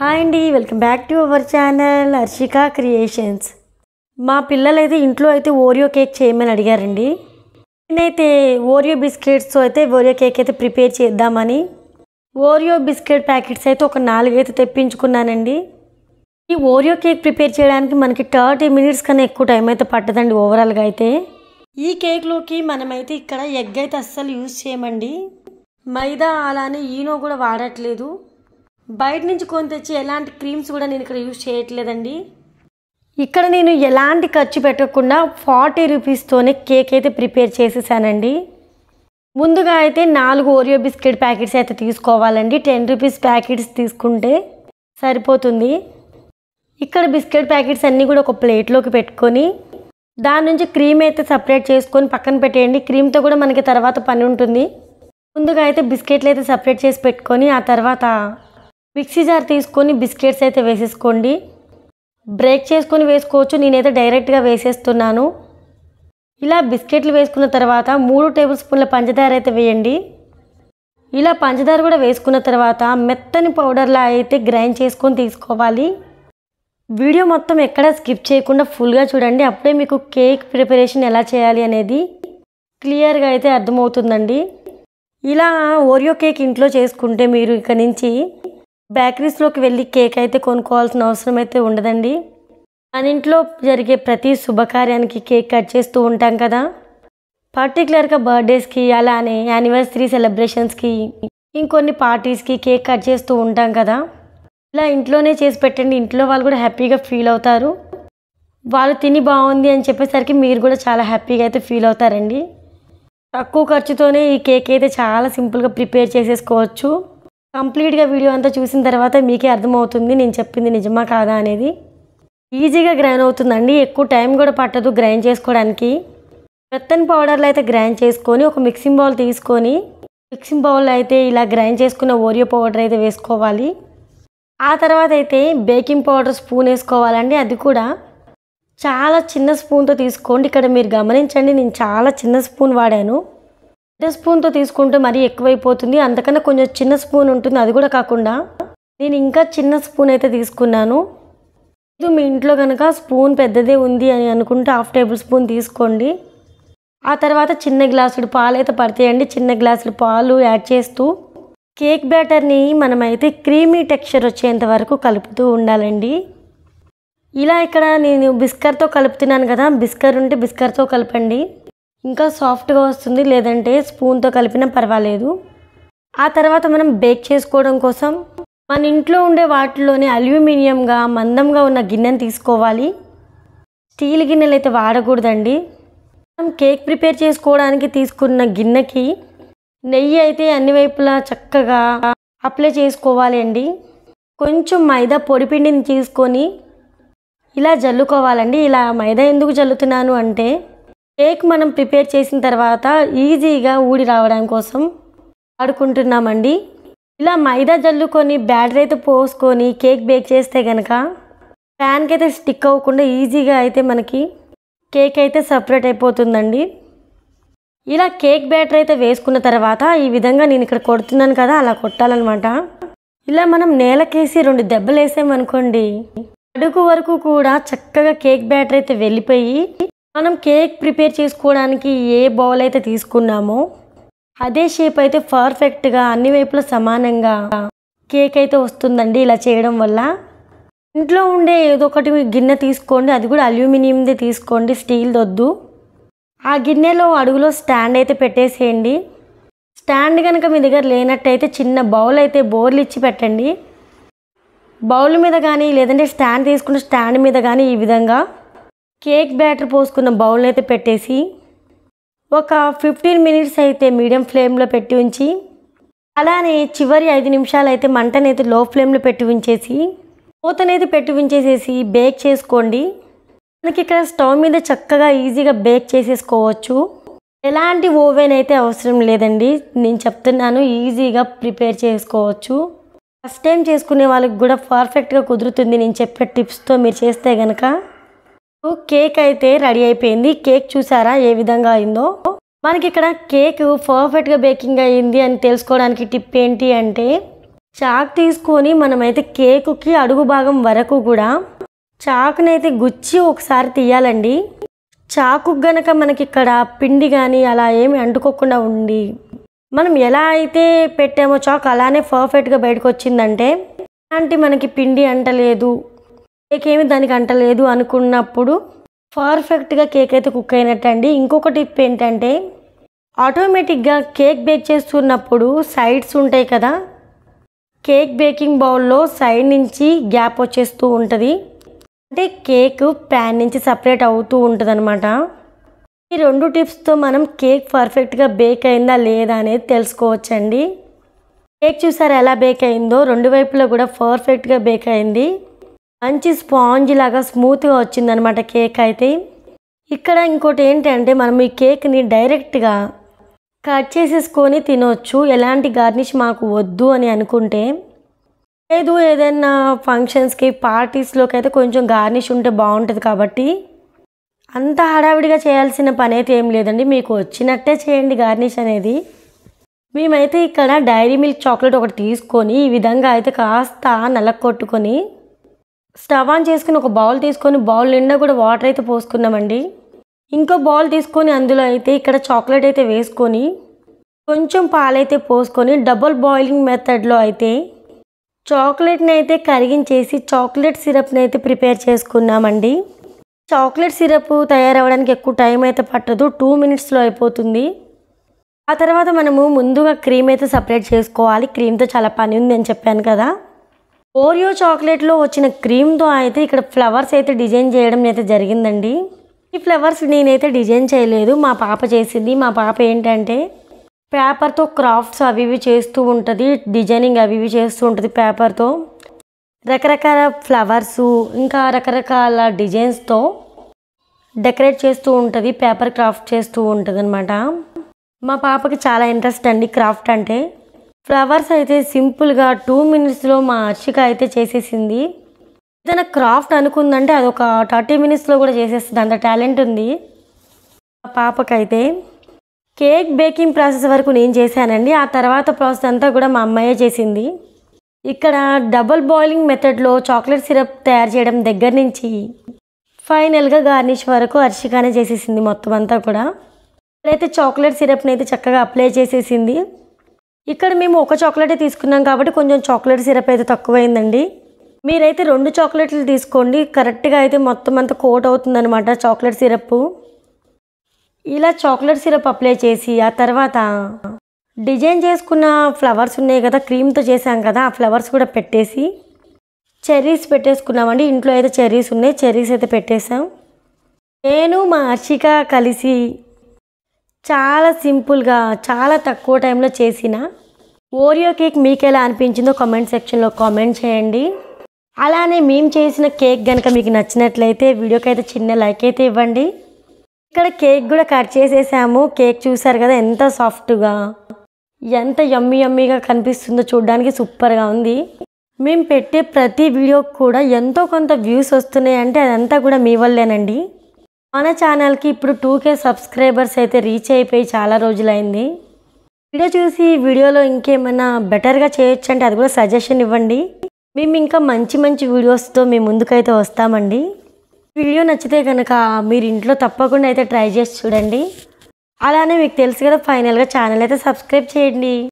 hi అండి welcome back to our channel Harshika creations మా పిల్లలైతే ఇంట్లో అయితే ఓరియో కేక్ చేయమని అడిగారండి నేనైతే ఓరియో బిస్కెట్స్తో అయితే ఓరియో కేక్ అయితే ప్రిపేర్ చేద్దామని ఓరియో బిస్కెట్ ప్యాకెట్స్ అయితే ఒక నాలుగైతే తెప్పించుకున్నానండి ఈ ఓరియో కేక్ ప్రిపేర్ చేయడానికి మనకి థర్టీ మినిట్స్ కన్నా ఎక్కువ టైం అయితే పట్టదండి ఓవరాల్గా అయితే ఈ కేక్లోకి మనమైతే ఇక్కడ ఎగ్ అయితే అస్సలు యూజ్ చేయమండి మైదా అలానే ఈనో కూడా వాడట్లేదు బయట నుంచి కొని తెచ్చి ఎలాంటి క్రీమ్స్ కూడా నేను ఇక్కడ యూజ్ చేయట్లేదండి ఇక్కడ నేను ఎలాంటి ఖర్చు పెట్టకుండా ఫార్టీ రూపీస్తోనే కేక్ అయితే ప్రిపేర్ చేసేసానండి ముందుగా అయితే నాలుగు ఓరియో బిస్కెట్ ప్యాకెట్స్ అయితే తీసుకోవాలండి టెన్ రూపీస్ ప్యాకెట్స్ తీసుకుంటే సరిపోతుంది ఇక్కడ బిస్కెట్ ప్యాకెట్స్ అన్నీ కూడా ఒక ప్లేట్లోకి పెట్టుకొని దాని నుంచి క్రీమ్ అయితే సపరేట్ చేసుకొని పక్కన పెట్టేయండి క్రీమ్తో కూడా మనకి తర్వాత పని ఉంటుంది ముందుగా అయితే బిస్కెట్లు అయితే సపరేట్ చేసి పెట్టుకొని ఆ తర్వాత మిక్సీ జార్ తీసుకొని బిస్కెట్స్ అయితే వేసేసుకోండి బ్రేక్ చేసుకొని వేసుకోవచ్చు నేనైతే డైరెక్ట్గా వేసేస్తున్నాను ఇలా బిస్కెట్లు వేసుకున్న తర్వాత మూడు టేబుల్ స్పూన్ల పంచదార అయితే వేయండి ఇలా పంచదార కూడా వేసుకున్న తర్వాత మెత్తని పౌడర్లా అయితే గ్రైండ్ చేసుకొని తీసుకోవాలి వీడియో మొత్తం ఎక్కడ స్కిప్ చేయకుండా ఫుల్గా చూడండి అప్పుడే మీకు కేక్ ప్రిపరేషన్ ఎలా చేయాలి అనేది క్లియర్గా అయితే అర్థమవుతుందండి ఇలా ఓరియో కేక్ ఇంట్లో చేసుకుంటే మీరు ఇక్కడ నుంచి బేకరీస్లోకి వెళ్ళి కేక్ అయితే కొనుక్కోవాల్సిన అవసరం అయితే ఉండదండి మన ఇంట్లో జరిగే ప్రతి శుభకార్యానికి కేక్ కట్ చేస్తూ ఉంటాం కదా పర్టికులర్గా బర్త్డేస్కి అలానే యానివర్సరీ సెలబ్రేషన్స్కి ఇంకొన్ని పార్టీస్కి కేక్ కట్ చేస్తూ ఉంటాం కదా ఇలా ఇంట్లోనే చేసి పెట్టండి ఇంట్లో వాళ్ళు కూడా హ్యాపీగా ఫీల్ అవుతారు వాళ్ళు తిని బాగుంది అని చెప్పేసరికి మీరు కూడా చాలా హ్యాపీగా అయితే ఫీల్ అవుతారండి తక్కువ ఖర్చుతోనే ఈ కేక్ అయితే చాలా సింపుల్గా ప్రిపేర్ చేసేసుకోవచ్చు కంప్లీట్గా వీడియో అంతా చూసిన తర్వాత మీకే అర్థమవుతుంది నేను చెప్పింది నిజమా కాదా అనేది ఈజీగా గ్రైండ్ అవుతుందండి ఎక్కువ టైం కూడా పట్టదు గ్రైండ్ చేసుకోవడానికి మెత్తని పౌడర్లు అయితే గ్రైండ్ చేసుకొని ఒక మిక్సింగ్ బౌల్ తీసుకొని మిక్సింగ్ బౌల్ అయితే ఇలా గ్రైండ్ చేసుకున్న ఓరియో పౌడర్ అయితే వేసుకోవాలి ఆ తర్వాత అయితే బేకింగ్ పౌడర్ స్పూన్ వేసుకోవాలండి అది కూడా చాలా చిన్న స్పూన్తో తీసుకోండి ఇక్కడ మీరు గమనించండి నేను చాలా చిన్న స్పూన్ వాడాను పెద్ద స్పూన్తో తీసుకుంటే మరీ ఎక్కువైపోతుంది అంతకన్నా కొంచెం చిన్న స్పూన్ ఉంటుంది అది కూడా కాకుండా నేను ఇంకా చిన్న స్పూన్ అయితే తీసుకున్నాను ఇది మీ ఇంట్లో కనుక స్పూన్ పెద్దదే ఉంది అని అనుకుంటే హాఫ్ టేబుల్ స్పూన్ తీసుకోండి ఆ తర్వాత చిన్న గ్లాసుడు పాలు అయితే పడతాయండి చిన్న గ్లాసులు పాలు యాడ్ చేస్తూ కేక్ బ్యాటర్ని మనమైతే క్రీమీ టెక్స్చర్ వచ్చేంత వరకు కలుపుతూ ఉండాలండి ఇలా ఇక్కడ నేను బిస్కర్తో కలుపుతున్నాను కదా బిస్కర్ ఉంటే బిస్కర్తో కలపండి ఇంకా సాఫ్ట్గా వస్తుంది లేదంటే స్పూన్తో కలిపినా పర్వాలేదు ఆ తర్వాత మనం బేక్ చేసుకోవడం కోసం మన ఇంట్లో ఉండే వాటిలోనే అల్యూమినియంగా మందంగా ఉన్న గిన్నెను తీసుకోవాలి స్టీల్ గిన్నెలు అయితే వాడకూడదండి మనం కేక్ ప్రిపేర్ చేసుకోవడానికి తీసుకున్న గిన్నెకి నెయ్యి అయితే అన్ని వైపులా చక్కగా అప్లై చేసుకోవాలి అండి కొంచెం మైదా పొడిపిండిని తీసుకొని ఇలా జల్లుకోవాలండి ఇలా మైదా ఎందుకు జల్లుతున్నాను అంటే కేక్ మనం ప్రిపేర్ చేసిన తర్వాత ఈజీగా ఊడి రావడం కోసం వాడుకుంటున్నామండి ఇలా మైదా జల్లుకొని బ్యాటర్ అయితే పోసుకొని కేక్ బేక్ చేస్తే కనుక ప్యాన్కి అయితే స్టిక్ అవ్వకుండా ఈజీగా అయితే మనకి కేక్ అయితే సపరేట్ అయిపోతుందండి ఇలా కేక్ బ్యాటర్ అయితే వేసుకున్న తర్వాత ఈ విధంగా నేను ఇక్కడ కొడుతున్నాను కదా అలా కొట్టాలన్నమాట ఇలా మనం నేలకేసి రెండు దెబ్బలు వేసామనుకోండి అడుగు వరకు కూడా చక్కగా కేక్ బ్యాటర్ అయితే వెళ్ళిపోయి మనం కేక్ ప్రిపేర్ చేసుకోవడానికి ఏ బౌల్ అయితే తీసుకున్నామో అదే షేప్ అయితే పర్ఫెక్ట్గా అన్ని వైపులు సమానంగా కేక్ అయితే వస్తుందండి ఇలా చేయడం వల్ల ఇంట్లో ఉండే ఏదో ఒకటి గిన్నె తీసుకోండి అది కూడా అల్యూమినియంది తీసుకోండి స్టీల్ వద్దు ఆ గిన్నెలో అడుగులో స్టాండ్ అయితే పెట్టేసేయండి స్టాండ్ కనుక మీ దగ్గర లేనట్టయితే చిన్న బౌల్ అయితే బోర్లు ఇచ్చి పెట్టండి బౌల్ మీద కానీ లేదంటే స్టాండ్ తీసుకుంటే స్టాండ్ మీద కానీ ఈ విధంగా కేక్ బ్యాటర్ పోసుకున్న బౌల్ అయితే పెట్టేసి ఒక ఫిఫ్టీన్ మినిట్స్ అయితే మీడియం ఫ్లేమ్లో పెట్టి ఉంచి అలానే చివరి ఐదు నిమిషాలు అయితే మంటనైతే లో ఫ్లేమ్లో పెట్టి ఉంచేసి పూతనైతే పెట్టి ఉంచేసేసి బేక్ చేసుకోండి మనకి ఇక్కడ స్టవ్ మీద చక్కగా ఈజీగా బేక్ చేసేసుకోవచ్చు ఎలాంటి ఓవెన్ అయితే అవసరం లేదండి నేను చెప్తున్నాను ఈజీగా ప్రిపేర్ చేసుకోవచ్చు ఫస్ట్ టైం చేసుకునే వాళ్ళకి కూడా పర్ఫెక్ట్గా కుదురుతుంది నేను చెప్పే టిప్స్తో మీరు చేస్తే కనుక కేక్ అయితే రెడీ అయిపోయింది కేక్ చూసారా ఏ విధంగా అయిందో మనకి ఇక్కడ కేక్ పర్ఫెక్ట్గా బేకింగ్ అయ్యింది అని తెలుసుకోవడానికి టిప్ ఏంటి అంటే చాక్ తీసుకొని మనమైతే కేకుకి అడుగు భాగం వరకు కూడా చాకునైతే గుచ్చి ఒకసారి తీయాలండి చాకు గనక మనకి ఇక్కడ పిండి కానీ అలా ఏమి అంటుకోకుండా ఉండి మనం ఎలా అయితే పెట్టామో చాక్ అలానే పర్ఫెక్ట్గా బయటకు వచ్చిందంటే అలాంటి మనకి పిండి అంటలేదు కేక్ ఏమి దానికి అంటలేదు అనుకున్నప్పుడు పర్ఫెక్ట్గా కేక్ అయితే కుక్ అయినట్టు అండి ఇంకొక టిప్ ఏంటంటే ఆటోమేటిక్గా కేక్ బేక్ చేస్తున్నప్పుడు సైడ్స్ ఉంటాయి కదా కేక్ బేకింగ్ బౌల్లో సైడ్ నుంచి గ్యాప్ వచ్చేస్తూ ఉంటుంది అంటే కేక్ ప్యాన్ నుంచి సపరేట్ అవుతూ ఉంటుంది అనమాట ఈ రెండు టిప్స్తో మనం కేక్ పర్ఫెక్ట్గా బేక్ అయిందా లేదా అనేది తెలుసుకోవచ్చండి కేక్ చూసారు ఎలా బేక్ అయిందో రెండు వైపులా కూడా పర్ఫెక్ట్గా బేక్ అయింది మంచి స్పాంజ్ లాగా స్మూత్గా వచ్చిందనమాట కేక్ అయితే ఇక్కడ ఇంకోటి ఏంటంటే మనం ఈ కేక్ని డైరెక్ట్గా కట్ చేసేసుకొని తినొచ్చు ఎలాంటి గార్నిష్ మాకు వద్దు అని అనుకుంటే లేదు ఏదైనా ఫంక్షన్స్కి పార్టీస్లోకి అయితే కొంచెం గార్నిష్ ఉంటే బాగుంటుంది కాబట్టి అంత హడావిడిగా చేయాల్సిన పని అయితే ఏం లేదండి మీకు వచ్చినట్టే చేయండి గార్నిష్ అనేది మేమైతే ఇక్కడ డైరీ మిల్క్ చాక్లెట్ ఒకటి తీసుకొని ఈ విధంగా అయితే కాస్త కొట్టుకొని స్టవ్ ఆన్ చేసుకుని ఒక బౌల్ తీసుకొని బౌల్ నిండా కూడా వాటర్ అయితే పోసుకున్నామండి ఇంకో బౌల్ తీసుకొని అందులో అయితే ఇక్కడ చాక్లెట్ అయితే వేసుకొని కొంచెం పాలైతే పోసుకొని డబుల్ బాయిలింగ్ మెథడ్లో అయితే చాక్లెట్ని అయితే కరిగించేసి చాక్లెట్ సిరప్ని అయితే ప్రిపేర్ చేసుకున్నామండి చాక్లెట్ సిరప్ తయారవడానికి ఎక్కువ టైం అయితే పట్టదు టూ మినిట్స్లో అయిపోతుంది ఆ తర్వాత మనము ముందుగా క్రీమ్ అయితే సపరేట్ చేసుకోవాలి క్రీమ్తో చాలా పని ఉంది అని చెప్పాను కదా ఓరియో చాక్లెట్లో వచ్చిన క్రీమ్తో అయితే ఇక్కడ ఫ్లవర్స్ అయితే డిజైన్ చేయడం అయితే జరిగిందండి ఈ ఫ్లవర్స్ నేనైతే డిజైన్ చేయలేదు మా పాప చేసింది మా పాప ఏంటంటే పేపర్తో క్రాఫ్ట్స్ అవి ఇవి చేస్తూ ఉంటుంది డిజైనింగ్ అవి ఇవి చేస్తూ ఉంటుంది పేపర్తో రకరకాల ఫ్లవర్స్ ఇంకా రకరకాల డిజైన్స్తో డెకరేట్ చేస్తూ ఉంటుంది పేపర్ క్రాఫ్ట్ చేస్తూ ఉంటుంది మా పాపకి చాలా ఇంట్రెస్ట్ అండి క్రాఫ్ట్ అంటే ఫ్లవర్స్ అయితే సింపుల్గా టూ మినిట్స్లో మా అర్షిక అయితే చేసేసింది ఏదైనా క్రాఫ్ట్ అనుకుందంటే అదొక థర్టీ మినిట్స్లో కూడా చేసేస్తుంది అంత టాలెంట్ ఉంది పాపకైతే కేక్ బేకింగ్ ప్రాసెస్ వరకు నేను చేశానండి ఆ తర్వాత ప్రాసెస్ అంతా కూడా మా అమ్మాయే చేసింది ఇక్కడ డబుల్ బాయిలింగ్ మెథడ్లో చాక్లెట్ సిరప్ తయారు చేయడం దగ్గర నుంచి ఫైనల్గా గార్నిష్ వరకు అర్షికానే చేసేసింది మొత్తం అంతా కూడా ఇక్కడైతే చాక్లెట్ సిరప్ని అయితే చక్కగా అప్లై చేసేసింది ఇక్కడ మేము ఒక చాక్లెటే తీసుకున్నాం కాబట్టి కొంచెం చాక్లెట్ సిరప్ అయితే తక్కువైందండి మీరైతే రెండు చాక్లెట్లు తీసుకోండి కరెక్ట్గా అయితే మొత్తం అంతా కోట్ అవుతుందనమాట చాక్లెట్ సిరప్ ఇలా చాక్లెట్ సిరప్ అప్లై చేసి ఆ తర్వాత డిజైన్ చేసుకున్న ఫ్లవర్స్ ఉన్నాయి కదా క్రీమ్తో చేసాం కదా ఆ ఫ్లవర్స్ కూడా పెట్టేసి చెర్రీస్ పెట్టేసుకున్నామండి ఇంట్లో అయితే చెర్రీస్ ఉన్నాయి చెర్రీస్ అయితే పెట్టేసాం నేను మా అర్షిక కలిసి చాలా సింపుల్గా చాలా తక్కువ టైంలో చేసిన ఓరియో కేక్ మీకు ఎలా అనిపించిందో కామెంట్ సెక్షన్లో కామెంట్ చేయండి అలానే మేము చేసిన కేక్ కనుక మీకు నచ్చినట్లయితే వీడియోకి అయితే చిన్న లైక్ అయితే ఇవ్వండి ఇక్కడ కేక్ కూడా కట్ చేసేసాము కేక్ చూసారు కదా ఎంత సాఫ్ట్గా ఎంత యమ్మి యమ్మీగా కనిపిస్తుందో చూడడానికి సూపర్గా ఉంది మేము పెట్టే ప్రతి వీడియోకి కూడా ఎంతో కొంత వ్యూస్ వస్తున్నాయి అంటే అదంతా కూడా మీ వల్లేనండి మన ఛానల్కి ఇప్పుడు టూ కే సబ్స్క్రైబర్స్ అయితే రీచ్ అయిపోయి చాలా రోజులైంది వీడియో చూసి వీడియోలో ఇంకేమైనా బెటర్గా చేయొచ్చు అంటే అది కూడా సజెషన్ ఇవ్వండి మేము ఇంకా మంచి మంచి వీడియోస్తో మేము ముందుకైతే వస్తామండి వీడియో నచ్చితే కనుక మీరు ఇంట్లో తప్పకుండా అయితే ట్రై చేసి చూడండి అలానే మీకు తెలుసు కదా ఫైనల్గా ఛానల్ అయితే సబ్స్క్రైబ్ చేయండి